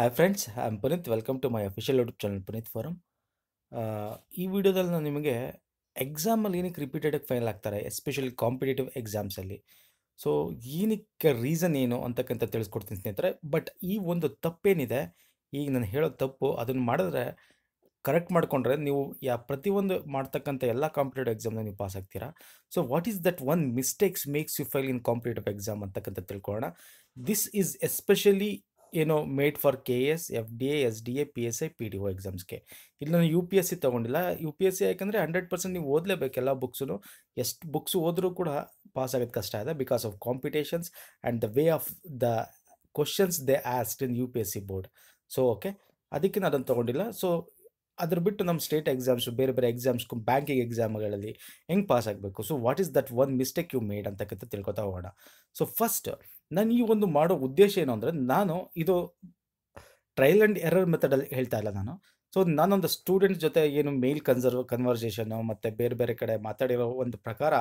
hi friends I am Puneeth welcome to my official YouTube channel Puneeth forum ಈ ವಿಡಿಯೋದಲ್ಲಿ ನಾನು ನಿಮಗೆ ಎಕ್ಸಾಮಲ್ಲಿ ಏನಕ್ಕೆ ರಿಪೀಟೆಡಾಗಿ ಫೈನಲ್ ಆಗ್ತಾರೆ ಎಸ್ಪೆಷಲಿ ಕಾಂಪಿಟೇಟಿವ್ ಎಕ್ಸಾಮ್ಸಲ್ಲಿ ಸೊ ಏನಕ್ಕೆ ರೀಸನ್ ಏನು ಅಂತಕ್ಕಂಥ ತಿಳಿಸ್ಕೊಡ್ತೀನಿ ಸ್ನೇಹಿತರೆ ಬಟ್ ಈ ಒಂದು ತಪ್ಪೇನಿದೆ ಈಗ ನಾನು ಹೇಳೋ ತಪ್ಪು ಅದನ್ನು ಮಾಡಿದ್ರೆ ಕರೆಕ್ಟ್ ಮಾಡಿಕೊಂಡ್ರೆ ನೀವು ಯಾ ಪ್ರತಿಯೊಂದು ಮಾಡ್ತಕ್ಕಂಥ ಎಲ್ಲ ಕಾಂಪಿಟೇಟಿವ್ ಎಕ್ಸಾಮ್ನ ನೀವು ಪಾಸ್ ಆಗ್ತೀರಾ so what is that one mistakes makes you fail in competitive exam ಅಂತಕ್ಕಂಥ ತಿಳ್ಕೊಳ್ಳೋಣ ದಿಸ್ ಈಸ್ ಎಸ್ಪೆಷಲಿ ಏನು made for K A S F D A S D A P S I P D O ಎಕ್ಸಾಮ್ಸ್ಗೆ ಇಲ್ಲಿ ನಾನು U P S C ತೊಗೊಂಡಿಲ್ಲ U P S C ಯಾಕಂದರೆ hundred percent ನೀವು ಓದಲೇಬೇಕು ಎಲ್ಲ ಬುಕ್ಸು ಎಷ್ಟು ಬುಕ್ಸ್ ಓದರೂ ಕೂಡ ಪಾಸ್ ಆಗೋದು ಕಷ್ಟ ಇದೆ because of competitions and the way of the questions they asked in U P S C board so okay ಅದಕ್ಕೆ ನಾನು ಅದನ್ನು ತೊಗೊಂಡಿಲ್ಲ ಸೊ ಅದ್ರ ಬಿಟ್ಟು ನಮ್ಮ ಸ್ಟೇಟ್ ಎಕ್ಸಾಮ್ಸ್ ಬೇರೆ ಬೇರೆ ಎಕ್ಸಾಮ್ಸ್ ಬ್ಯಾಂಕಿಂಗ್ ಎಕ್ಸಾಮ್ಗಳಲ್ಲಿ ಹೆಂಗೆ ಪಾಸ್ ಆಗಬೇಕು so what is that one mistake you made ಅಂತಕ್ಕಂಥ ತಿಳ್ಕೊತಾ ಹೋಗೋಣ ಸೊ ಫಸ್ಟ್ ನಾನು ಈ ಒಂದು ಮಾಡೋ ಉದ್ದೇಶ ಏನು ಅಂದರೆ ನಾನು ಇದು ಟ್ರಯಲ್ ಆ್ಯಂಡ್ ಎರರ್ ಮೆಥಡಲ್ಲಿ ಹೇಳ್ತಾ ಇಲ್ಲ ನಾನು ಸೊ ನಾನೊಂದು ಸ್ಟೂಡೆಂಟ್ ಜೊತೆ ಏನು ಮೇಲ್ ಕನ್ಸರ್ವ್ ಕನ್ವರ್ಸೇಷನ್ ಮತ್ತು ಬೇರೆ ಬೇರೆ ಕಡೆ ಮಾತಾಡಿರೋ ಒಂದು ಪ್ರಕಾರ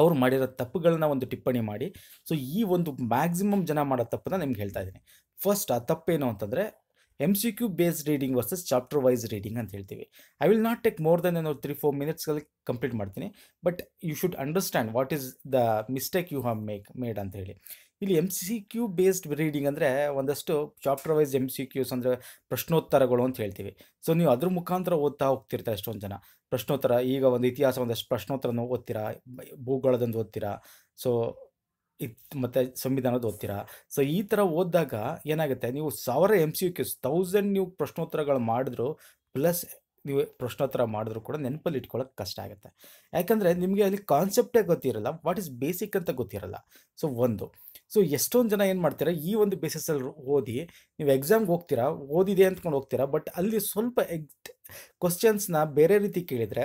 ಅವ್ರು ಮಾಡಿರೋ ತಪ್ಪುಗಳನ್ನ ಒಂದು ಟಿಪ್ಪಣಿ ಮಾಡಿ ಸೊ ಈ ಒಂದು ಮ್ಯಾಕ್ಸಿಮಮ್ ಜನ ಮಾಡೋ ತಪ್ಪನ್ನ ನಿಮ್ಗೆ ಹೇಳ್ತಾ ಇದ್ದೀನಿ ಫಸ್ಟ್ ಆ ತಪ್ಪೇನು ಅಂತಂದರೆ M C Q based reading versus chapter wise reading ಅಂತ ಹೇಳ್ತೀವಿ I will not take more than ಏನು ತ್ರೀ ಫೋರ್ ಮಿನಿಟ್ಸ್ಗಳಲ್ಲಿ ಕಂಪ್ಲೀಟ್ ಮಾಡ್ತೀನಿ but you should understand what is the mistake you have make made ಅಂತ ಹೇಳಿ ಇಲ್ಲಿ M C Q based reading ಅಂದರೆ ಒಂದಷ್ಟು chapter wise M C Qs ಅಂದರೆ ಪ್ರಶ್ನೋತ್ತರಗಳು ಅಂತ ಹೇಳ್ತೀವಿ ಸೊ ನೀವು ಅದ್ರ ಮುಖಾಂತರ ಓದ್ತಾ ಹೋಗ್ತಿರ್ತಾ ಎಷ್ಟೊಂದು ಜನ ಪ್ರಶ್ನೋತ್ತರ ಈಗ ಒಂದು ಇತಿಹಾಸ ಒಂದಷ್ಟು ಪ್ರಶ್ನೋತ್ತರನ ಓದ್ತೀರಾ ಭೂಗೋಳದಂದು ಓದ್ತೀರಾ ಸೊ ಇತ್ತು ಮತ್ತು ಸಂವಿಧಾನದ ಓದ್ತೀರಾ ಸೊ ಈ ಥರ ಓದಿದಾಗ ಏನಾಗುತ್ತೆ ನೀವು ಸಾವಿರ M C U Qs thousand ನೀವು ಪ್ರಶ್ನೋತ್ತರಗಳು ಮಾಡಿದ್ರು ಪ್ಲಸ್ ನೀವು ಪ್ರಶ್ನೋತ್ತರ ಮಾಡಿದ್ರು ಕೂಡ ನೆನಪಲ್ಲಿ ಇಟ್ಕೊಳ್ಳೋಕೆ ಕಷ್ಟ ಆಗುತ್ತೆ ಯಾಕಂದರೆ ನಿಮಗೆ ಅಲ್ಲಿ ಕಾನ್ಸೆಪ್ಟೇ ಗೊತ್ತಿರಲ್ಲ ವಾಟ್ ಈಸ್ ಬೇಸಿಕ್ ಅಂತ ಗೊತ್ತಿರಲ್ಲ ಸೊ ಒಂದು ಸೊ ಎಷ್ಟೊಂದು ಜನ ಏನು ಮಾಡ್ತೀರಾ ಈ ಒಂದು ಬೇಸಿಸಲ್ಲಿ ಓದಿ ನೀವು ಎಕ್ಸಾಮ್ಗೆ ಹೋಗ್ತೀರಾ ಓದಿದೆ ಅಂದ್ಕೊಂಡು ಹೋಗ್ತೀರಾ ಬಟ್ ಅಲ್ಲಿ ಸ್ವಲ್ಪ ಎಕ್ಸ್ ಕ್ವಶನ್ಸ್ನ ಬೇರೆ ರೀತಿ ಕೇಳಿದರೆ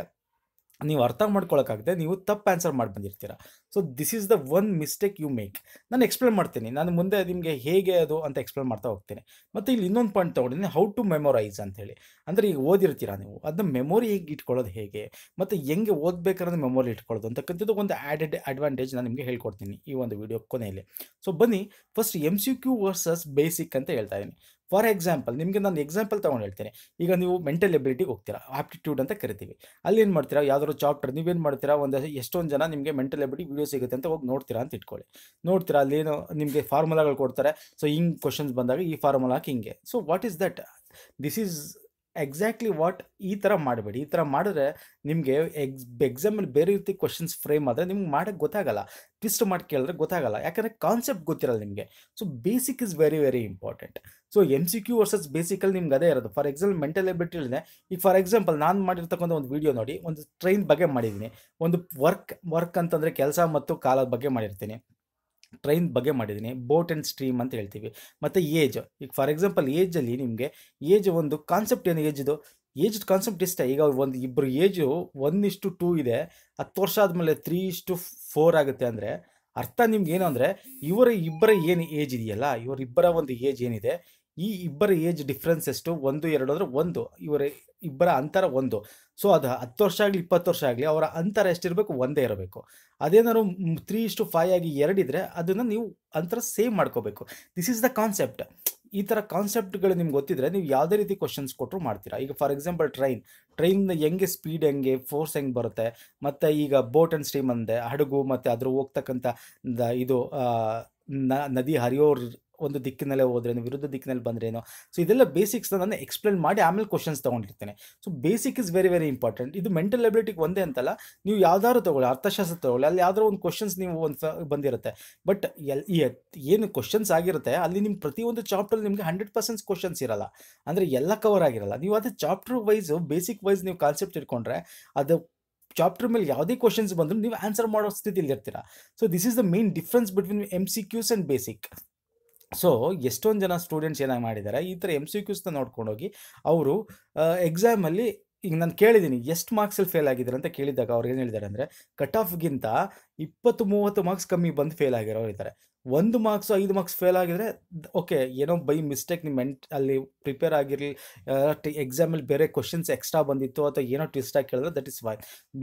ನೀವು ಅರ್ಥ ಮಾಡ್ಕೊಳಕ್ಕಾಗದೆ ನೀವು ತಪ್ಪು ಆನ್ಸರ್ ಮಾಡಿ ಬಂದಿರ್ತೀರ so this is the one mistake you make ನಾನು ಎಕ್ಸ್ಪ್ಲೇನ್ ಮಾಡ್ತೀನಿ ನಾನು ಮುಂದೆ ನಿಮಗೆ ಹೇಗೆ ಅದು ಅಂತ ಎಕ್ಸ್ಪ್ಲೇನ್ ಮಾಡ್ತಾ ಹೋಗ್ತೀನಿ ಮತ್ತು ಇಲ್ಲಿ ಇನ್ನೊಂದು ಪಾಯಿಂಟ್ ತೊಗೊಂಡಿದ್ದೀನಿ ಹೌ ಟು ಮೆಮೊರೈಸ್ ಅಂತ ಹೇಳಿ ಅಂದರೆ ಈಗ ಓದಿರ್ತೀರಾ ನೀವು ಅದನ್ನ ಮೆಮೊರಿ ಹೇಗೆ ಇಟ್ಕೊಳ್ಳೋದು ಹೇಗೆ ಮತ್ತು ಹೆಂಗೆ ಓದಬೇಕಾದ್ರೆ ಮೆಮೊರಿ ಇಟ್ಕೊಳ್ಳೋದು ಅಂತಕ್ಕಂಥದ್ದು ಒಂದು ಆ್ಯಡೆಡ್ ಅಡ್ವಾಂಟೇಜ್ ನಾನು ನಿಮಗೆ ಹೇಳ್ಕೊಡ್ತೀನಿ ಈ ಒಂದು ವಿಡಿಯೋ ಕೊನೆಯಲ್ಲಿ ಸೊ ಬನ್ನಿ first M C Q versus basic ಅಂತ ಹೇಳ್ತಾ ಇದ್ದೀನಿ ಫಾರ್ ಎಕ್ಸಾಂಪಲ್ ನಿಮಗೆ ನಾನು ಎಕ್ಸಾಂಪಲ್ ತೊಗೊಂಡು ಹೇಳ್ತೀನಿ ಈಗ ನೀವು ಮೆಂಟಲ್ ಎಬಿಲಿಟಿಗೆ ಹೋಗ್ತೀರಾ ಆಪ್ಟಿಟ್ಯೂಡ್ ಅಂತ ಕರಿತೀವಿ ಅಲ್ಲಿ ಏನು ಮಾಡ್ತೀರಾ ಯಾವ್ದಾದ್ರು ಚಾಪ್ಟರ್ ನೀವೇನು ಮಾಡ್ತೀರಾ ಒಂದು ಎಷ್ಟೊಂದು ಜನ ನಿಮಗೆ ಮೆಂಟಲ್ ಎಬಿಲಿಟಿ ವೀಡಿಯೋ ಸಿಗುತ್ತೆ ಅಂತ ಹೋಗಿ ನೋಡ್ತೀರಾ ಅಂತ ಇಟ್ಕೊಳ್ಳಿ ನೋಡ್ತೀರಾ ಅಲ್ಲೇನು ನಿಮಗೆ ಫಾರ್ಮುಲಾಗಳು ಕೊಡ್ತಾರೆ ಸೊ ಹಿಂಗೆ ಕ್ವಶನ್ಸ್ ಬಂದಾಗ ಈ ಫಾರ್ಮುಲಾ ಹಾಕಿ ಹಿಂಗೆ so what is that this is exactly what ಈ ಥರ ಮಾಡಬೇಡಿ ಈ ಥರ ಮಾಡಿದ್ರೆ ನಿಮಗೆ ಎಕ್ಸ್ ಎಕ್ಸಾಮಲ್ಲಿ ಬೇರೆ ರೀತಿ ಕ್ವಶನ್ಸ್ ಫ್ರೇಮ್ ಆದರೆ ನಿಮ್ಗೆ ಮಾಡೋಕ್ಕೆ ಗೊತ್ತಾಗಲ್ಲ ಟ್ವಿಸ್ಟ್ ಮಾಡಿ ಕೇಳಿದ್ರೆ ಗೊತ್ತಾಗಲ್ಲ ಯಾಕಂದರೆ ಕಾನ್ಸೆಪ್ಟ್ ಗೊತ್ತಿರಲ್ಲ ನಿಮಗೆ so basic is very very important so M C Q versus basically ನಿಮ್ಗೆ ಅದೇ ಇರೋದು ಫಾರ್ ಎಕ್ಸಾಂಪಲ್ ಮೆಂಟಲ್ ಎಬಿಲಿಟಿ ಈ ಈಗ ಫಾರ್ ಎಕ್ಸಾಂಪಲ್ ನಾನು ಮಾಡಿರ್ತಕ್ಕಂಥ ಒಂದು ವೀಡಿಯೋ ನೋಡಿ ಒಂದು ಟ್ರೈನ್ ಬಗ್ಗೆ ಮಾಡಿದ್ದೀನಿ ಒಂದು ವರ್ಕ್ ವರ್ಕ್ ಅಂತಂದರೆ ಕೆಲಸ ಮತ್ತು ಕಾಲದ ಬಗ್ಗೆ ಮಾಡಿರ್ತೀನಿ ಟ್ರೈನ್ ಬಗ್ಗೆ ಮಾಡಿದ್ದೀನಿ ಬೋಟ್ ಆ್ಯಂಡ್ ಸ್ಟ್ರೀಮ್ ಅಂತ ಹೇಳ್ತೀವಿ ಮತ್ತು ಏಜ್ ಈಗ ಫಾರ್ ಎಕ್ಸಾಂಪಲ್ ಏಜಲ್ಲಿ ನಿಮಗೆ ಏಜ್ ಒಂದು ಕಾನ್ಸೆಪ್ಟ್ ಏನು ಏಜ್ದು ಏಜ್ ಕಾನ್ಸೆಪ್ಟ್ ಇಷ್ಟ ಈಗ ಒಂದು ಇಬ್ಬರು ಏಜು ಇಷ್ಟು ಟೂ ಇದೆ ಹತ್ತು ವರ್ಷ ಆದಮೇಲೆ ತ್ರೀ ಇಷ್ಟು ಫೋರ್ ಆಗುತ್ತೆ ಅಂದರೆ ಅರ್ಥ ನಿಮ್ಗೆ ಏನು ಅಂದರೆ ಇವರ ಇಬ್ಬರ ಏನು ಏಜ್ ಇದೆಯಲ್ಲ ಇವರಿಬ್ಬರ ಒಂದು ಏಜ್ ಏನಿದೆ ಈ ಇಬ್ಬರ ಏಜ್ ಡಿಫ್ರೆನ್ಸ್ ಎಷ್ಟು ಒಂದು ಎರಡು ಅಂದರೆ ಒಂದು ಇವರ ಇಬ್ಬರ ಅಂತರ ಒಂದು ಸೊ ಅದು ಹತ್ತು ವರ್ಷ ಆಗಲಿ ಇಪ್ಪತ್ತು ವರ್ಷ ಆಗಲಿ ಅವರ ಅಂತರ ಎಷ್ಟಿರಬೇಕು ಒಂದೇ ಇರಬೇಕು ಅದೇನಾದ್ರು ತ್ರೀ ಇಷ್ಟು ಫೈವ್ ಆಗಿ ಎರಡಿದ್ರೆ ಅದನ್ನು ನೀವು ಅಂತರ ಸೇವ್ ಮಾಡ್ಕೋಬೇಕು ದಿಸ್ ಈಸ್ ದ ಕಾನ್ಸೆಪ್ಟ್ ಈ ಥರ ಕಾನ್ಸೆಪ್ಟ್ಗಳು ನಿಮ್ಗೆ ಗೊತ್ತಿದ್ರೆ ನೀವು ಯಾವುದೇ ರೀತಿ ಕ್ವಶನ್ಸ್ ಕೊಟ್ಟರು ಮಾಡ್ತೀರಾ ಈಗ ಫಾರ್ ಎಕ್ಸಾಂಪಲ್ ಟ್ರೈನ್ ಟ್ರೈನ್ ಹೆಂಗೆ ಸ್ಪೀಡ್ ಹೆಂಗೆ ಫೋರ್ಸ್ ಹೆಂಗೆ ಬರುತ್ತೆ ಮತ್ತು ಈಗ ಬೋಟ್ ಆ್ಯಂಡ್ ಸ್ಟ್ರೀಮ್ ಅಂದೆ ಹಡಗು ಮತ್ತು ಅದ್ರ ಹೋಗ್ತಕ್ಕಂಥ ಇದು ನದಿ ಹರಿಯೋರು ಒಂದು ದಿಕ್ಕಿನಲ್ಲೇ ಹೋದ್ರೇನು ವಿರುದ್ಧ ದಿಕ್ಕಿನಲ್ಲಿ ಬಂದ್ರೇನು ಸೊ ಇದೆಲ್ಲ ಬೇಸಿಕ್ಸ್ನ ನಾನು ಎಕ್ಸ್ಪ್ಲೇನ್ ಮಾಡಿ ಆಮೇಲೆ ಕ್ವಶನ್ಸ್ ತೊಗೊಂಡಿರ್ತೇನೆ so basic is very very important ಇದು ಮೆಂಟಲ್ ಎಬಿಲಿಟಿಗೆ ಒಂದೇ ಅಂತಲ್ಲ ನೀವು ಯಾವ್ದಾದ್ರು ತಗೊಳ್ಳಿ ಅರ್ಥಶಾಸ್ತ್ರ ತಗೊಳ್ಳಿ ಅಲ್ಲಿ ಯಾವ್ದಾರು ಒಂದು ಕ್ವಶನ್ಸ್ ನೀವು ಒಂದು ಬಂದಿರುತ್ತೆ ಬಟ್ ಎಲ್ ಏನು ಕ್ವಶನ್ಸ್ ಆಗಿರುತ್ತೆ ಅಲ್ಲಿ ನಿಮ್ಮ ಪ್ರತಿಯೊಂದು ಚಾಪ್ಟರ್ ನಿಮಗೆ ಹಂಡ್ರೆಡ್ ಪರ್ಸೆಂಟ್ ಕ್ವಶನ್ಸ್ ಇರಲ್ಲ ಅಂದರೆ ಎಲ್ಲ ಕವರ್ ಆಗಿರಲ್ಲ ನೀವು ಅದೇ ಚಾಪ್ಟರ್ ವೈಸ್ ಬೇಸಿಕ್ ವೈಸ್ ನೀವು ಕಾನ್ಸೆಪ್ಟ್ ಇಟ್ಕೊಂಡ್ರೆ ಅದು ಚಾಪ್ಟರ್ ಮೇಲೆ ಯಾವುದೇ ಕ್ವಶನ್ಸ್ ಬಂದರೂ ನೀವು ಆನ್ಸರ್ ಮಾಡೋ ಸ್ಥಿತಿಯಲ್ಲಿ ಇರ್ತೀರಾ so this is the main difference between M C Qs and basic so ಎಷ್ಟೊಂದು ಜನ ಸ್ಟೂಡೆಂಟ್ಸ್ ಏನಾಗಿ ಮಾಡಿದ್ದಾರೆ ಈ ಥರ ಎಮ್ ಸಿ ಕ್ಯೂಸ್ನ ನೋಡ್ಕೊಂಡೋಗಿ ಅವರು ಎಕ್ಸಾಮಲ್ಲಿ ಈಗ ನಾನು ಕೇಳಿದ್ದೀನಿ ಎಷ್ಟು ಮಾರ್ಕ್ಸಲ್ಲಿ ಫೇಲ್ ಆಗಿದ್ದಾರೆ ಅಂತ ಕೇಳಿದಾಗ ಅವ್ರು ಏನು ಹೇಳಿದ್ದಾರೆ ಅಂದರೆ ಕಟ್ ಆಫ್ಗಿಂತ ಇಪ್ಪತ್ತು ಮೂವತ್ತು ಮಾರ್ಕ್ಸ್ ಕಮ್ಮಿ ಬಂದು ಫೇಲ್ ಆಗಿರೋರು ಇದ್ದಾರೆ ಒಂದು ಮಾರ್ಕ್ಸ್ ಐದು ಮಾರ್ಕ್ಸ್ ಫೇಲ್ ಆಗಿದ್ರೆ ಓಕೆ ಏನೋ ಬೈ ಮಿಸ್ಟೇಕ್ ನಿಮ್ಮ ಮೆಂಟ್ ಅಲ್ಲಿ ಪ್ರಿಪೇರ್ ಆಗಿರಲಿ ಎಕ್ಸಾಮಲ್ಲಿ ಬೇರೆ ಕ್ವಶನ್ಸ್ ಎಕ್ಸ್ಟ್ರಾ ಬಂದಿತ್ತು ಅಥವಾ ಏನೋ ಟ್ವಿಸ್ಟ್ ಆಗಿ ಕೇಳಿದ್ರೆ ದಟ್ ಇಸ್ ವೈ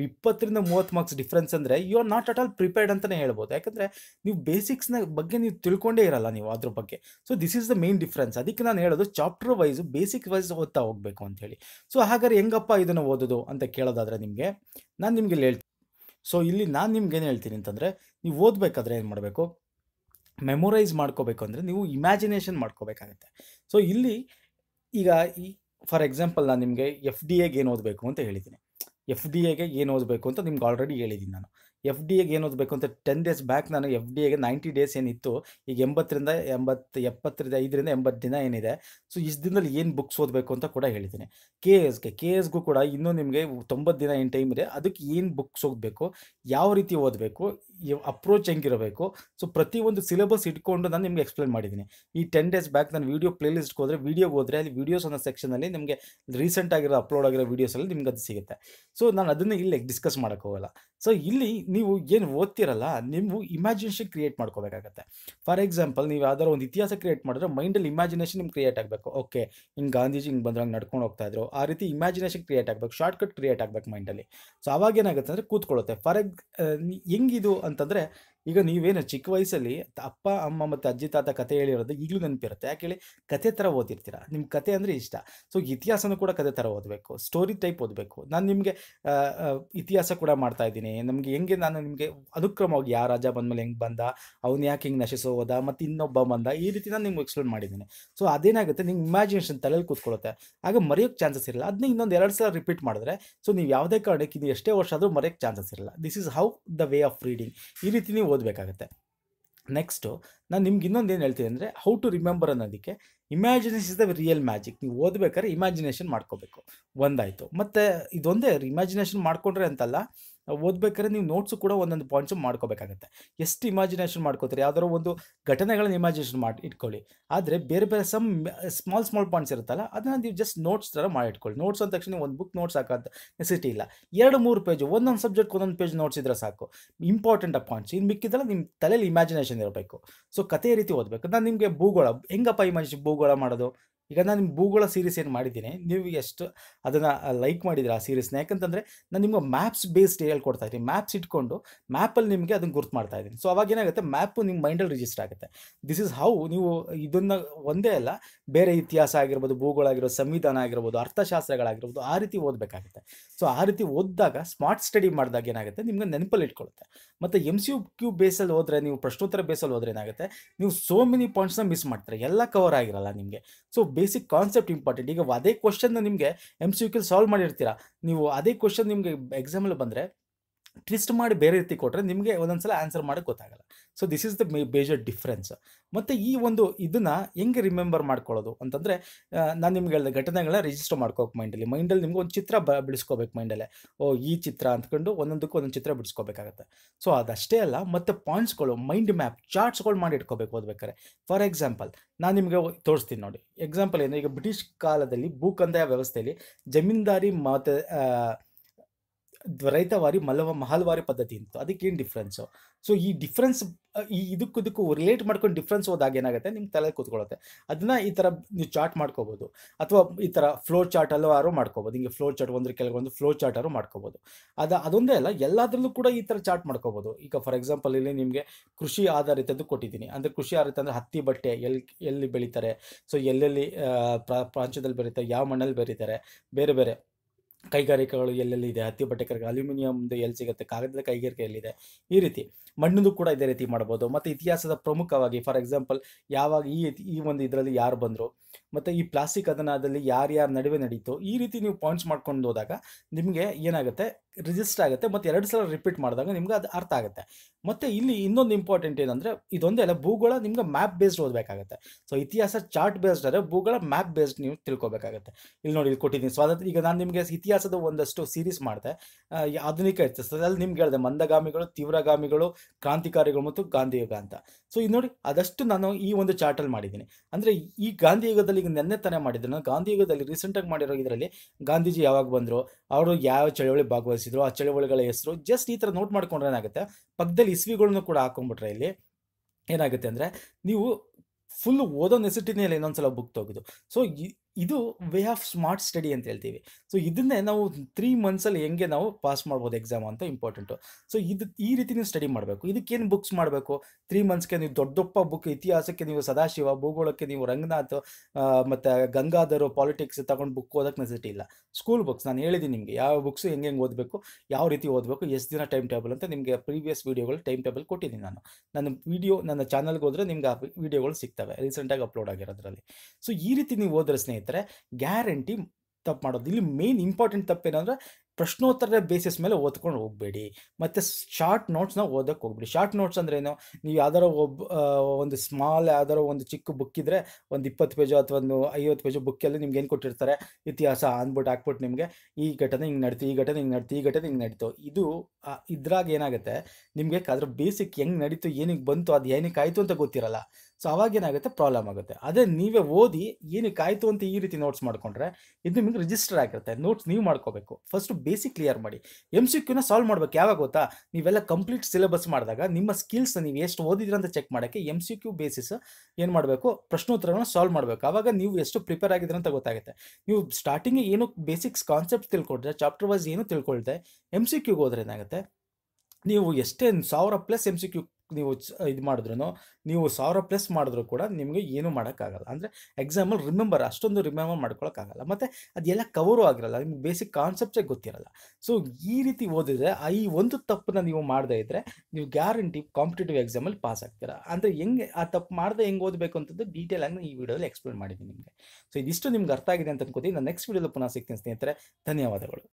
ಇಪ್ಪತ್ತರಿಂದ ಮೂವತ್ತು ಮಾರ್ಕ್ಸ್ ಡಿಫ್ರೆನ್ಸ್ ಅಂದರೆ you are not at all prepared ಅಂತಲೇ ಹೇಳ್ಬೋದು ಯಾಕಂದರೆ ನೀವು ಬೇಸಿಕ್ಸ್ನ ಬಗ್ಗೆ ನೀವು ತಿಳ್ಕೊಂಡೇ ಇರಲ್ಲ ನೀವು ಅದ್ರ ಬಗ್ಗೆ so this is the main difference ಅದಕ್ಕೆ ನಾನು ಹೇಳೋದು ಚಾಪ್ಟರ್ ವೈಸ್ ಬೇಸಿಕ್ ವೈಸ್ ಓದ್ತಾ ಹೋಗಬೇಕು ಅಂಥೇಳಿ ಸೊ ಹಾಗಾದ್ರೆ ಹೆಂಗಪ್ಪ ಇದನ್ನು ಓದೋದು ಅಂತ ಕೇಳೋದಾದರೆ ನಿಮಗೆ ನಾನು ನಿಮಗೆ ಹೇಳ್ತೀನಿ ಸೊ ಇಲ್ಲಿ ನಾನು ಏನು ಹೇಳ್ತೀನಿ ಅಂತಂದರೆ ನೀವು ಓದಬೇಕಾದ್ರೆ ಏನು ಮಾಡಬೇಕು ಮೆಮೊರೈಸ್ ಮಾಡ್ಕೋಬೇಕು ಅಂದರೆ ನೀವು ಇಮ್ಯಾಜಿನೇಷನ್ ಮಾಡ್ಕೋಬೇಕಾಗತ್ತೆ ಸೊ ಇಲ್ಲಿ ಈಗ ಈ ಫಾರ್ ಎಕ್ಸಾಂಪಲ್ ನಾನು ನಿಮಗೆ ಎಫ್ ಡಿ ಎಗೆ ಏನು ಓದಬೇಕು ಅಂತ ಹೇಳಿದ್ದೀನಿ ಎಫ್ ಡಿ ಎಗೆ ಏನು ಓದಬೇಕು ಅಂತ ನಿಮ್ಗೆ ಆಲ್ರೆಡಿ ಹೇಳಿದ್ದೀನಿ ನಾನು ಎಫ್ ಡಿ ಎಗೆ ಏನು ಓದಬೇಕು ಅಂತ ಟೆನ್ ಡೇಸ್ ಬ್ಯಾಕ್ ನಾನು ಎಫ್ ಡಿ ಎಗೆ ನೈಂಟಿ ಡೇಸ್ ಏನಿತ್ತು ಈಗ ಎಂಬತ್ತರಿಂದ ಎಂಬತ್ತು ಎಪ್ಪತ್ತರಿಂದ ಐದರಿಂದ ಎಂಬತ್ತು ದಿನ ಏನಿದೆ ಸೊ ಇಷ್ಟು ದಿನದಲ್ಲಿ ಏನು ಬುಕ್ಸ್ ಓದಬೇಕು ಅಂತ ಕೂಡ ಹೇಳಿದ್ದೀನಿ ಕೆ ಎಸ್ಗೆ ಕೆ ಎಸ್ಗೂ ಕೂಡ ಇನ್ನೂ ನಿಮಗೆ ತೊಂಬತ್ತು ದಿನ ಏನು ಟೈಮ್ ಇದೆ ಅದಕ್ಕೆ ಏನು ಬುಕ್ಸ್ ಓದಬೇಕು ಯಾವ ರೀತಿ ಓದಬೇಕು ಅಪ್ರೋಚ್ ಹೆಂಗಿರಬೇಕು ಸೊ ಪ್ರತಿಯೊಂದು ಸಿಲೆಬಸ್ ಇಟ್ಕೊಂಡು ನಾನು ನಿಮಗೆ ಎಕ್ಸ್ಪ್ಲೇನ್ ಮಾಡಿದ್ದೀನಿ ಈ ಟೆನ್ ಡೇಸ್ ಬ್ಯಾಕ್ ನಾನು ವೀಡಿಯೋ ಪ್ಲೇ ಪ್ಲೇಲಿಸ್ಟ್ಗೆ ಹೋದರೆ ವೀಡಿಯೋಗೆ ಹೋದರೆ ಅಲ್ಲಿ ವೀಡಿಯೋಸ್ ಅನ್ನೋ ಸೆಕ್ಷನಲ್ಲಿ ನಿಮಗೆ ರೀಸೆಂಟ್ ಆಗಿರೋ ಅಪ್ಲೋಡ್ ಆಗಿರೋ ವೀಡಿಯೋಸಲ್ಲಿ ನಿಮ್ಗೆ ಅದು ಸಿಗುತ್ತೆ ಸೊ ನಾನು ಅದನ್ನು ಇಲ್ಲಿ ಡಿಸ್ಕಸ್ ಮಾಡೋಕ್ಕೋಗಲ್ಲ ಸೊ ಇಲ್ಲಿ ನೀವು ಏನು ಓದ್ತಿರಲ್ಲ ನೀವು ಇಮ್ಯಾಜಿನೇಷನ್ ಕ್ರಿಯೇಟ್ ಮಾಡ್ಕೋಬೇಕಾಗತ್ತೆ ಫಾರ್ ಎಕ್ಸಾಂಪಲ್ ನೀವು ಯಾವ್ದಾದ್ರು ಒಂದು ಇತಿಹಾಸ ಕ್ರಿಯೇಟ್ ಮಾಡಿದ್ರೆ ಮೈಂಡಲ್ಲಿ ಇಮ್ಯಾಜಿನೇಷನ್ ನಿಮ್ಗೆ ಕ್ರಿಯೇಟ್ ಆಗಬೇಕು ಓಕೆ ಹಿಂಗೆ ಗಾಂಧೀಜಿ ಹಿಂಗೆ ಬಂದ್ರೆ ನಡ್ಕೊಂಡು ಹೋಗ್ತಾ ಇದ್ರು ಆ ರೀತಿ ಇಮ್ಯಾಜಿನೇಷನ್ ಕ್ರಿಯೇಟ್ ಆಗಬೇಕು ಶಾರ್ಟ್ ಕಟ್ ಕ್ರಿಯೇಟ್ ಆಗಬೇಕು ಮೈಂಡಲ್ಲಿ ಸೊ ಅವಾಗ ಏನಾಗುತ್ತೆ ಅಂದರೆ ಕೂತ್ಕೊಳ್ಳುತ್ತೆ ಫಾರ್ ಎಗ್ ಹೆಂಗಿದು ಅಂತಂದರೆ ಈಗ ನೀವೇನು ಚಿಕ್ಕ ವಯಸ್ಸಲ್ಲಿ ಅಪ್ಪ ಅಮ್ಮ ಮತ್ತು ಅಜ್ಜಿ ತಾತ ಕತೆ ಹೇಳಿರೋದು ಈಗಲೂ ನೆನಪಿರುತ್ತೆ ಯಾಕೆ ಹೇಳಿ ಕತೆ ಥರ ಓದಿರ್ತೀರ ನಿಮ್ಮ ಕತೆ ಅಂದರೆ ಇಷ್ಟ ಸೊ ಇತಿಹಾಸನೂ ಕೂಡ ಕತೆ ಥರ ಓದಬೇಕು ಸ್ಟೋರಿ ಟೈಪ್ ಓದಬೇಕು ನಾನು ನಿಮಗೆ ಇತಿಹಾಸ ಕೂಡ ಮಾಡ್ತಾ ಇದ್ದೀನಿ ನಮಗೆ ಹೆಂಗೆ ನಾನು ನಿಮಗೆ ಅನುಕ್ರಮವಾಗಿ ಯಾವ ರಾಜ ಬಂದಮೇಲೆ ಹೆಂಗೆ ಬಂದ ಅವ್ನು ಯಾಕೆ ಹಿಂಗೆ ನಶಿಸೋ ಹೋದ ಮತ್ತು ಇನ್ನೊಬ್ಬ ಬಂದ ಈ ರೀತಿ ನಾನು ನಿಮ್ಗೆ ಎಕ್ಸ್ಪ್ಲೇನ್ ಮಾಡಿದ್ದೀನಿ ಸೊ ಅದೇನಾಗುತ್ತೆ ನಿಮ್ಗೆ ಇಮ್ಯಾಜಿನೇಷನ್ ತಲೆಯಲ್ಲಿ ಕೂತ್ಕೊಳ್ಳುತ್ತೆ ಆಗ ಮರೆಯೋಕ್ಕೆ ಚಾನ್ಸಸ್ ಇರಲ್ಲ ಅದನ್ನ ಇನ್ನೊಂದು ಎರಡು ಸಲ ರಿಪೀಟ್ ಮಾಡಿದ್ರೆ ಸೊ ನೀವು ಯಾವುದೇ ಕಾರಣಕ್ಕೆ ಇದು ಎಷ್ಟೇ ವರ್ಷ ಆದರೂ ಮರೆಯೋಕ್ಕೆ ಚಾನ್ಸಸ್ ಇರಲ್ಲ this is how the way of reading ಈ ರೀತಿ ನೀವು ಓದಬೇಕಾಗತ್ತೆ ನೆಕ್ಸ್ಟು ನಾನು ನಿಮ್ಗೆ ಇನ್ನೊಂದು ಏನು ಹೇಳ್ತೀನಿ ಅಂದರೆ ಹೌ ಟು ರಿಮೆಂಬರ್ ಅನ್ನೋದಕ್ಕೆ imagination is the real magic ನೀವು ಓದಬೇಕಾದ್ರೆ ಇಮ್ಯಾಜಿನೇಷನ್ ಮಾಡ್ಕೋಬೇಕು ಒಂದಾಯಿತು ಮತ್ತು ಇದೊಂದೇ ಇಮ್ಯಾಜಿನೇಷನ್ ಮಾಡ್ಕೊಂಡ್ರೆ ಅಂತಲ್ಲ ಓದ್ಬೇಕಾದ್ರೆ ನೀವು ನೋಟ್ಸು ಕೂಡ ಒಂದೊಂದು ಪಾಯಿಂಟ್ಸು ಮಾಡ್ಕೋಬೇಕಾಗತ್ತೆ ಎಷ್ಟು ಇಮ್ಯಾಜಿನೇಷನ್ ಮಾಡ್ಕೋತೀರಿ ಯಾವ್ದಾರೋ ಒಂದು ಘಟನೆಗಳನ್ನ ಇಮ್ಯಾಜಿನೇಷನ್ ಮಾಡಿ ಇಟ್ಕೊಳ್ಳಿ ಆದರೆ ಬೇರೆ ಬೇರೆ ಸಮ್ ಸ್ಮಾಲ್ ಸ್ಮಾಲ್ ಪಾಯಿಂಟ್ಸ್ ಇರುತ್ತಲ್ಲ ಅದನ್ನ ನೀವು ಜಸ್ಟ್ ನೋಟ್ಸ್ ಥರ ಮಾಡಿ ಇಟ್ಕೊಳ್ಳಿ ನೋಟ್ಸ್ ಅಂದ ತಕ್ಷಣ ಒಂದು ಬುಕ್ ನೋಟ್ಸ್ ಹಾಕೋಂಥ ನೆಸಿಟಿ ಇಲ್ಲ ಎರಡು ಮೂರು ಪೇಜ್ ಒಂದೊಂದು ಸಬ್ಜೆಕ್ಟ್ ಒಂದೊಂದು ಪೇಜ್ ನೋಟ್ಸ್ ಇದ್ರೆ ಸಾಕು ಇಂಪಾರ್ಟೆಂಟ್ ಆ ಪಾಯಿಂಟ್ಸ್ ಇನ್ನು ಮಿಕ್ಕಿದ್ರೆ ನಿಮ್ಮ ತಲೆಯಲ್ಲಿ ಇಮ್ಯಾಜಿನೇಷನ್ ಇರಬೇಕು ಸೊ ಕಥೆ ರೀತಿ ಓದಬೇಕು ನಾನು ನಿಮಗೆ ಭೂಗೋಳ ಹೆಂಗಪ್ಪ ಇಮ್ಯಾಜಿನೇಷನ್ ಭೂಗೋಳ ಮಾಡೋದು ಈಗ ನಾನು ನಿಮ್ಮ ಭೂಗೋಳ ಸೀರೀಸ್ ಏನು ಮಾಡಿದ್ದೀನಿ ನೀವು ಎಷ್ಟು ಅದನ್ನು ಲೈಕ್ ಮಾಡಿದ್ರೆ ಆ ಸೀರೀಸ್ನ ಯಾಕಂತಂದರೆ ನಾನು ನಿಮ್ಗೆ ಮ್ಯಾಪ್ಸ್ ಬೇಸ್ಡ್ ಹೇಳ್ಕೊಡ್ತಾ ಇದ್ದೀನಿ ಮ್ಯಾಪ್ಸ್ ಇಟ್ಕೊಂಡು ಮ್ಯಾಪಲ್ಲಿ ನಿಮಗೆ ಅದನ್ನು ಗುರುತು ಮಾಡ್ತಾ ಇದ್ದೀನಿ ಸೊ ಅವಾಗ ಏನಾಗುತ್ತೆ ಮ್ಯಾಪು ನಿಮ್ಮ ಮೈಂಡಲ್ಲಿ ರಿಜಿಸ್ಟರ್ ಆಗುತ್ತೆ ದಿಸ್ ಇಸ್ ಹೌ ನೀವು ಇದನ್ನು ಒಂದೇ ಅಲ್ಲ ಬೇರೆ ಇತಿಹಾಸ ಆಗಿರ್ಬೋದು ಭೂಗೋಳ ಆಗಿರ್ಬೋದು ಸಂವಿಧಾನ ಆಗಿರ್ಬೋದು ಅರ್ಥಶಾಸ್ತ್ರಗಳಾಗಿರ್ಬೋದು ಆ ರೀತಿ ಓದಬೇಕಾಗುತ್ತೆ ಸೊ ಆ ರೀತಿ ಓದಿದಾಗ ಸ್ಮಾರ್ಟ್ ಸ್ಟಡಿ ಮಾಡಿದಾಗ ಏನಾಗುತ್ತೆ ನಿಮ್ಗೆ ನೆನಪಲ್ಲಿ ಇಟ್ಕೊಳ್ಳುತ್ತೆ ಮತ್ತು ಎಮ್ ಸಿ ಯು ಕ್ಯೂ ಬೇಸಲ್ಲಿ ಹೋದರೆ ನೀವು ಪ್ರಶ್ನೋತ್ತರ ಬೇಸಲ್ಲಿ ಹೋದ್ರೆ ಏನಾಗುತ್ತೆ ನೀವು ಸೋ ಮೆನಿ ಪಾಯಿಂಟ್ಸ್ನ ಮಿಸ್ ಮಾಡ್ತಾರೆ ಎಲ್ಲ ಕವರ್ ಆಗಿರಲ್ಲ ನಿಮಗೆ ಸೊ ಬೇಸಿಕ್ ಕಾನ್ಸೆಪ್ಟ್ ಇಂಪಾರ್ಟೆಂಟ್ ಈಗ ಅದೇ ಕ್ವಶನ್ನ ನಿಮಗೆ ಎಮ್ ಸಿ ಕೆಲ್ ಸಾಲ್ವ್ ಮಾಡಿರ್ತೀರಾ ನೀವು ಅದೇ ಕ್ವಶನ್ ನಿಮಗೆ ಎಕ್ಸಾಮಲ್ಲಿ ಬಂದರೆ ಟ್ವಿಸ್ಟ್ ಮಾಡಿ ಬೇರೆ ರೀತಿ ಕೊಟ್ಟರೆ ನಿಮಗೆ ಒಂದೊಂದ್ಸಲ ಆನ್ಸರ್ ಮಾಡೋಕ್ಕೆ ಗೊತ್ತಾಗಲ್ಲ so this is the major difference ಮತ್ತು ಈ ಒಂದು ಇದನ್ನು ಹೆಂಗೆ ರಿಮೆಂಬರ್ ಮಾಡ್ಕೊಳ್ಳೋದು ಅಂತಂದರೆ ನಾನು ನಿಮ್ಗೆ ಹೇಳಿದ ಘಟನೆಗಳನ್ನ ರಿಜಿಸ್ಟರ್ ಮಾಡ್ಕೋಬೇಕು ಮೈಂಡಲ್ಲಿ ಮೈಂಡಲ್ಲಿ ನಿಮ್ಗೆ ಒಂದು ಚಿತ್ರ ಬ ಬಿಡಿಸ್ಕೋಬೇಕು ಮೈಂಡಲ್ಲೇ ಓ ಈ ಚಿತ್ರ ಅಂದ್ಕೊಂಡು ಒಂದೊಂದಕ್ಕೂ ಒಂದೊಂದು ಚಿತ್ರ ಬಿಡಿಸ್ಕೋಬೇಕಾಗತ್ತೆ ಸೊ ಅದಷ್ಟೇ ಅಲ್ಲ ಮತ್ತು ಪಾಯಿಂಟ್ಸ್ಗಳು ಮೈಂಡ್ ಮ್ಯಾಪ್ ಚಾರ್ಟ್ಸ್ಗಳು ಮಾಡಿ ಇಟ್ಕೋಬೇಕು ಓದ್ಬೇಕಾರೆ ಫಾರ್ ಎಕ್ಸಾಂಪಲ್ ನಾನು ನಿಮಗೆ ತೋರಿಸ್ತೀನಿ ನೋಡಿ ಎಕ್ಸಾಂಪಲ್ ಏನು ಈಗ ಬ್ರಿಟಿಷ್ ಕಾಲದಲ್ಲಿ ಭೂಕಂದಾಯ ವ್ಯವಸ್ಥೆಯಲ್ಲಿ ಜಮೀನ್ದಾರಿ ಮತ್ತು ರೈತವಾರಿ ಮಲವ ಮಹಲ್ವಾರಿ ಪದ್ಧತಿ ಅಂತ ಅದಕ್ಕೆ ಏನು ಡಿಫ್ರೆನ್ಸು ಸೊ ಈ ಡಿಫ್ರೆನ್ಸ್ ಈ ಇದಕ್ಕೂ ಇದಕ್ಕೂ ರಿಲೇಟ್ ಮಾಡ್ಕೊಂಡು ಡಿಫ್ರೆನ್ಸ್ ಹೋದಾಗ ಏನಾಗುತ್ತೆ ನಿಮ್ಗೆ ತಲೆ ಕೂತ್ಕೊಳ್ಳುತ್ತೆ ಅದನ್ನ ಈ ಥರ ನೀವು ಚಾರ್ಟ್ ಮಾಡ್ಕೋಬೋದು ಅಥವಾ ಈ ಥರ ಫ್ಲೋ ಚಾರ್ಟ್ ಅಲ್ಲವಾರು ಮಾಡ್ಕೋಬೋದು ಹಿಂಗೆ ಫ್ಲೋ ಚಾರ್ಟ್ ಒಂದ್ರ ಕೆಲವೊಂದು ಫ್ಲೋ ಚಾರ್ಟಾರು ಮಾಡ್ಕೋಬೋದು ಅದು ಅದೊಂದೇ ಅಲ್ಲ ಎಲ್ಲಾದ್ರಲ್ಲೂ ಕೂಡ ಈ ಥರ ಚಾರ್ಟ್ ಮಾಡ್ಕೋಬೋದು ಈಗ ಫಾರ್ ಎಕ್ಸಾಂಪಲ್ ಇಲ್ಲಿ ನಿಮಗೆ ಕೃಷಿ ಆಧಾರಿತದ್ದು ಕೊಟ್ಟಿದ್ದೀನಿ ಅಂದರೆ ಕೃಷಿ ಆಧಾರಿತ ಅಂದರೆ ಹತ್ತಿ ಬಟ್ಟೆ ಎಲ್ಲಿ ಎಲ್ಲಿ ಬೆಳೀತಾರೆ ಸೊ ಎಲ್ಲೆಲ್ಲಿ ಪ್ರಾಂತ್ಯದಲ್ಲಿ ಬೆಳೀತಾರೆ ಯಾವ ಮಣ್ಣಲ್ಲಿ ಬೆಳೀತಾರೆ ಬೇರೆ ಬೇರೆ ಕೈಗಾರಿಕೆಗಳು ಎಲ್ಲೆಲ್ಲಿದೆ ಹತ್ತಿ ಬಟ್ಟೆ ಬಟ್ಟೆಕರಿಗೆ ಅಲ್ಯೂಮಿನಿಯಮ್ದು ಎಲ್ಲಿ ಸಿಗುತ್ತೆ ಕಾಗದದ ಕೈಗಾರಿಕೆ ಎಲ್ಲಿದೆ ಈ ರೀತಿ ಮಣ್ಣಿಂದು ಕೂಡ ಇದೇ ರೀತಿ ಮಾಡ್ಬೋದು ಮತ್ತು ಇತಿಹಾಸದ ಪ್ರಮುಖವಾಗಿ ಫಾರ್ ಎಕ್ಸಾಂಪಲ್ ಯಾವಾಗ ಈ ಈ ಒಂದು ಇದರಲ್ಲಿ ಯಾರು ಬಂದರು ಮತ್ತು ಈ ಪ್ಲಾಸ್ಟಿಕ್ ಯಾರು ಯಾರ್ಯಾರ ನಡುವೆ ನಡೀತೋ ಈ ರೀತಿ ನೀವು ಪಾಯಿಂಟ್ಸ್ ಮಾಡ್ಕೊಂಡು ಹೋದಾಗ ನಿಮಗೆ ಏನಾಗುತ್ತೆ ರಿಜಿಸ್ಟರ್ ಆಗುತ್ತೆ ಮತ್ತು ಎರಡು ಸಲ ರಿಪೀಟ್ ಮಾಡಿದಾಗ ನಿಮ್ಗೆ ಅದು ಅರ್ಥ ಆಗುತ್ತೆ ಮತ್ತು ಇಲ್ಲಿ ಇನ್ನೊಂದು ಇಂಪಾರ್ಟೆಂಟ್ ಏನಂದರೆ ಇದೊಂದೇ ಅಲ್ಲ ಭೂಗೋಳ ನಿಮ್ಗೆ ಮ್ಯಾಪ್ ಬೇಸ್ಡ್ ಓದಬೇಕಾಗುತ್ತೆ ಸೊ ಇತಿಹಾಸ ಚಾರ್ಟ್ ಬೇಸ್ಡ್ ಆದರೆ ಭೂಗೋಳ ಮ್ಯಾಪ್ ಬೇಸ್ಡ್ ನೀವು ತಿಳ್ಕೊಬೇಕಾಗುತ್ತೆ ಇಲ್ಲಿ ನೋಡಿ ಇಲ್ಲಿ ಕೊಟ್ಟಿದ್ದೀನಿ ಸ್ವಾತಂತ್ರ್ಯ ಈಗ ನಾನು ನಿಮಗೆ ಇತಿಹಾಸದ ಒಂದಷ್ಟು ಸೀರೀಸ್ ಮಾಡಿದೆ ಆಧುನಿಕ ಇತಿಹಾಸದಲ್ಲಿ ಅಲ್ಲಿ ನಿಮ್ಗೆ ಹೇಳಿದೆ ಮಂದಗಾಮಿಗಳು ತೀವ್ರಗಾಮಿಗಳು ಕ್ರಾಂತಿಕಾರಿಗಳು ಮತ್ತು ಗಾಂಧಿಯುಗ ಅಂತ ಸೊ ಇದು ನೋಡಿ ಅದಷ್ಟು ನಾನು ಈ ಒಂದು ಚಾರ್ಟಲ್ಲಿ ಮಾಡಿದ್ದೀನಿ ಅಂದರೆ ಈ ಗಾಂಧಿಯುಗದಲ್ಲಿ ಈಗ ನೆನ್ನೆ ತಾನೇ ಮಾಡಿದ್ರು ಗಾಂಧಿ ಯುಗದಲ್ಲಿ ರೀಸೆಂಟಾಗಿ ಮಾಡಿರೋ ಇದರಲ್ಲಿ ಗಾಂಧೀಜಿ ಯಾವಾಗ ಬಂದರು ಅವರು ಯಾವ ಚಳವಳಿ ಭಾಗವಹಿಸಿದ್ರು ಆ ಚಳವಳಿಗಳ ಹೆಸರು ಜಸ್ಟ್ ಈ ಥರ ನೋಟ್ ಮಾಡ್ಕೊಂಡ್ರೆ ಏನಾಗುತ್ತೆ ಪಕ್ಕದಲ್ಲಿ ಇಸ್ವಿಗಳನ್ನು ಕೂಡ ಹಾಕೊಂಡ್ಬಿಟ್ರೆ ಇಲ್ಲಿ ಏನಾಗುತ್ತೆ ಅಂದರೆ ನೀವು ಫುಲ್ ಓದೋ ನೆಸಿಟಿನೇ ಇಲ್ಲ ಇನ್ನೊಂದ್ಸಲ ಬುಕ್ ತೆಗೆದು ಸೊ ಇದು ವೇ ಆಫ್ ಸ್ಮಾರ್ಟ್ ಸ್ಟಡಿ ಅಂತ ಹೇಳ್ತೀವಿ ಸೊ ಇದನ್ನೇ ನಾವು ತ್ರೀ ಮಂತ್ಸಲ್ಲಿ ಹೆಂಗೆ ನಾವು ಪಾಸ್ ಮಾಡ್ಬೋದು ಎಕ್ಸಾಮ್ ಅಂತ ಇಂಪಾರ್ಟೆಂಟು ಸೊ ಇದು ಈ ರೀತಿ ನೀವು ಸ್ಟಡಿ ಮಾಡಬೇಕು ಇದಕ್ಕೇನು ಬುಕ್ಸ್ ಮಾಡಬೇಕು ತ್ರೀ ಮಂತ್ಸ್ಗೆ ನೀವು ದೊಡ್ಡ ದೊಡ್ಡ ಬುಕ್ ಇತಿಹಾಸಕ್ಕೆ ನೀವು ಸದಾಶಿವ ಭೂಗೋಳಕ್ಕೆ ನೀವು ರಂಗನಾಥ್ ಮತ್ತು ಗಂಗಾಧರು ಪಾಲಿಟಿಕ್ಸ್ ತಗೊಂಡು ಬುಕ್ ಓದೋಕ್ಕೆ ನೆಸಿಟಿ ಇಲ್ಲ ಸ್ಕೂಲ್ ಬುಕ್ಸ್ ನಾನು ಹೇಳಿದ್ದೀನಿ ನಿಮಗೆ ಯಾವ ಬುಕ್ಸ್ ಹೆಂಗೆ ಹೆಂಗೆ ಓದಬೇಕು ಯಾವ ರೀತಿ ಓದಬೇಕು ಎಷ್ಟು ದಿನ ಟೈಮ್ ಟೇಬಲ್ ಅಂತ ನಿಮಗೆ ಪ್ರೀವಿಯಸ್ ವೀಡಿಯೋಗಳು ಟೈಮ್ ಟೇಬಲ್ ಕೊಟ್ಟಿದ್ದೀನಿ ನಾನು ನನ್ನ ವೀಡಿಯೋ ನನ್ನ ಚಾನಲ್ಗೆ ಹೋದರೆ ನಿಮ್ಗೆ ಆ ವೀಡಿಯೋಗಳು ಸಿಗ್ತವೆ ರೀಸೆಂಟಾಗಿ ಅಪ್ಲೋಡ್ ಆಗಿರೋದ್ರಲ್ಲಿ ಸೊ ಈ ರೀತಿ ನೀವು ಓದ್ರೆ ಸ್ನೇಹಿತರೆ ಮಾಡಿರ್ತಾರೆ ಗ್ಯಾರಂಟಿ ತಪ್ಪು ಮಾಡೋದು ಇಲ್ಲಿ ಮೇನ್ ಇಂಪಾರ್ಟೆಂಟ್ ತಪ್ಪೇನಂದ್ರೆ ಪ್ರಶ್ನೋತ್ತರ ಬೇಸಿಸ್ ಮೇಲೆ ಓದ್ಕೊಂಡು ಹೋಗಬೇಡಿ ಮತ್ತು ಶಾರ್ಟ್ ನೋಟ್ಸ್ನ ಓದೋಕ್ಕೆ ಹೋಗ್ಬೇಡಿ ಶಾರ್ಟ್ ನೋಟ್ಸ್ ಅಂದ್ರೆ ಏನು ನೀವು ಯಾವ್ದಾರೋ ಒಬ್ಬ ಒಂದು ಸ್ಮಾಲ್ ಯಾವ್ದಾರೋ ಒಂದು ಚಿಕ್ಕ ಬುಕ್ ಇದ್ದರೆ ಒಂದು ಇಪ್ಪತ್ತು ಪೇಜು ಅಥವಾ ಒಂದು ಐವತ್ತು ಪೇಜು ಬುಕ್ಕಲ್ಲಿ ನಿಮ್ಗೆ ಏನು ಕೊಟ್ಟಿರ್ತಾರೆ ಇತಿಹಾಸ ಅಂದ್ಬಿಟ್ಟು ಹಾಕ್ಬಿಟ್ಟು ನಿಮಗೆ ಈ ಘಟನೆ ಹಿಂಗೆ ನಡೀತು ಈ ಘಟನೆ ಹಿಂಗೆ ನಡೀತು ಈ ಘಟನೆ ಹಿಂಗೆ ನಡೀತು ಇದು ಇದ್ರಾಗ ಏನಾಗುತ್ತೆ ನಿಮಗೆ ಅದ್ರ ಬೇಸಿಕ್ ಹೆಂಗೆ ನಡೀತು ಏನಕ್ಕೆ ಬಂತು ಅದು ಏನಕ್ಕೆ ಆಯಿತು ಅಂತ ಗೊತ್ತಿರಲ್ಲ ಸೊ ಏನಾಗುತ್ತೆ ಪ್ರಾಬ್ಲಮ್ ಆಗುತ್ತೆ ಅದೇ ನೀವೇ ಓದಿ ಏನಕ್ಕೆ ಆಯಿತು ಅಂತ ಈ ರೀತಿ ನೋಟ್ಸ್ ಮಾಡ್ಕೊಂಡ್ರೆ ಇದು ನಿಮ್ಗೆ ರಿಜಿಸ್ಟರ್ ಆಗಿರುತ್ತೆ ನೋಟ್ಸ್ ನೀವು ಮಾಡ್ಕೋಬೇಕು ಫಸ್ಟ್ ಬೇಸಿಕ್ ಕ್ಲಿಯರ್ ಮಾಡಿ ಎಮ್ ಸಿ ಕ್ಯೂನ ಸಾಲ್ವ್ ಮಾಡ್ಬೇಕು ಯಾವಾಗ ಗೊತ್ತಾ ನೀವೆಲ್ಲ ಕಂಪ್ಲೀಟ್ ಸಿಲೆಬಸ್ ಮಾಡಿದಾಗ ನಿಮ್ಮ ಸ್ಕಿಲ್ಸ್ನ ನೀವು ಎಷ್ಟು ಓದಿದ್ರ ಅಂತ ಚೆಕ್ ಮಾಡೋಕ್ಕೆ ಎಮ್ ಸಿ ಕ್ಯೂ ಬೇಸಿಸ್ ಏನು ಮಾಡಬೇಕು ಪ್ರಶ್ನೋತ್ತರಗಳನ್ನ ಸಾಲ್ವ್ ಮಾಡಬೇಕು ಆವಾಗ ನೀವು ಎಷ್ಟು ಪ್ರಿಪೇರ್ ಆಗಿದ್ರಂತ ಅಂತ ಗೊತ್ತಾಗುತ್ತೆ ನೀವು ಸ್ಟಾರ್ಟಿಂಗ್ ಏನು ಬೇಸಿಕ್ಸ್ ಕಾನ್ಸೆಪ್ಟ್ ತಿಳ್ಕೊಂಡ್ರೆ ಚಾಪ್ಟರ್ ವೈಸ್ ಏನು ತಿಳ್ಕೊಳ್ತೆ ಎಮ್ ಸಿ ಕ್ಯೂಗೆ ಹೋದ್ರೆ ಏನಾಗುತ್ತೆ ನೀವು ಎಷ್ಟೇ ಸಾವಿರ ಪ್ಲಸ್ ಎಮ್ ಸಿ ಕ್ಯೂ ನೀವು ಇದು ಮಾಡಿದ್ರು ನೀವು ಸಾವಿರ ಪ್ಲಸ್ ಮಾಡಿದ್ರು ಕೂಡ ನಿಮಗೆ ಏನೂ ಮಾಡೋಕ್ಕಾಗಲ್ಲ ಅಂದರೆ ಎಕ್ಸಾಂಪಲ್ ರಿಮೆಂಬರ್ ಅಷ್ಟೊಂದು ರಿಮೆಂಬರ್ ಮಾಡ್ಕೊಳ್ಳೋಕ್ಕಾಗಲ್ಲ ಮತ್ತು ಅದೆಲ್ಲ ಕವರು ಆಗಿರಲ್ಲ ನಿಮ್ಗೆ ಬೇಸಿಕ್ ಕಾನ್ಸೆಪ್ಟೇ ಗೊತ್ತಿರಲ್ಲ ಸೊ ಈ ರೀತಿ ಓದಿದ್ರೆ ಈ ಒಂದು ತಪ್ಪನ್ನ ನೀವು ಮಾಡದೇ ಇದ್ದರೆ ನೀವು ಗ್ಯಾರಂಟಿ ಕಾಂಪಿಟೇಟಿವ್ ಎಕ್ಸಾಮಲ್ಲಿ ಪಾಸ್ ಆಗ್ತೀರಾ ಅಂದರೆ ಹೆಂಗೆ ಆ ತಪ್ಪು ಮಾಡದೆ ಹೆಂಗೆ ಓದಬೇಕು ಅಂತದ್ದು ಡೀಟೇಲ್ ಆಗಿ ಈ ವಿಡಿಯೋದಲ್ಲಿ ಎಕ್ಸ್ಪ್ಲೇನ್ ಮಾಡಿದ್ದೀನಿ ನಿಮಗೆ ಸೊ ಇದಿಷ್ಟು ನಿಮ್ಗೆ ಅರ್ಥ ಆಗಿದೆ ಅಂತ ಅನ್ಕೋತೀನಿ ನಾನು ನೆಕ್ಸ್ಟ್ ವಿಡಿಯೋದಲ್ಲಿ ಪುನಃ ಸಿಗ್ತೀನಿ ಸ್ನೇಹಿತರೆ ಧನ್ಯವಾದಗಳು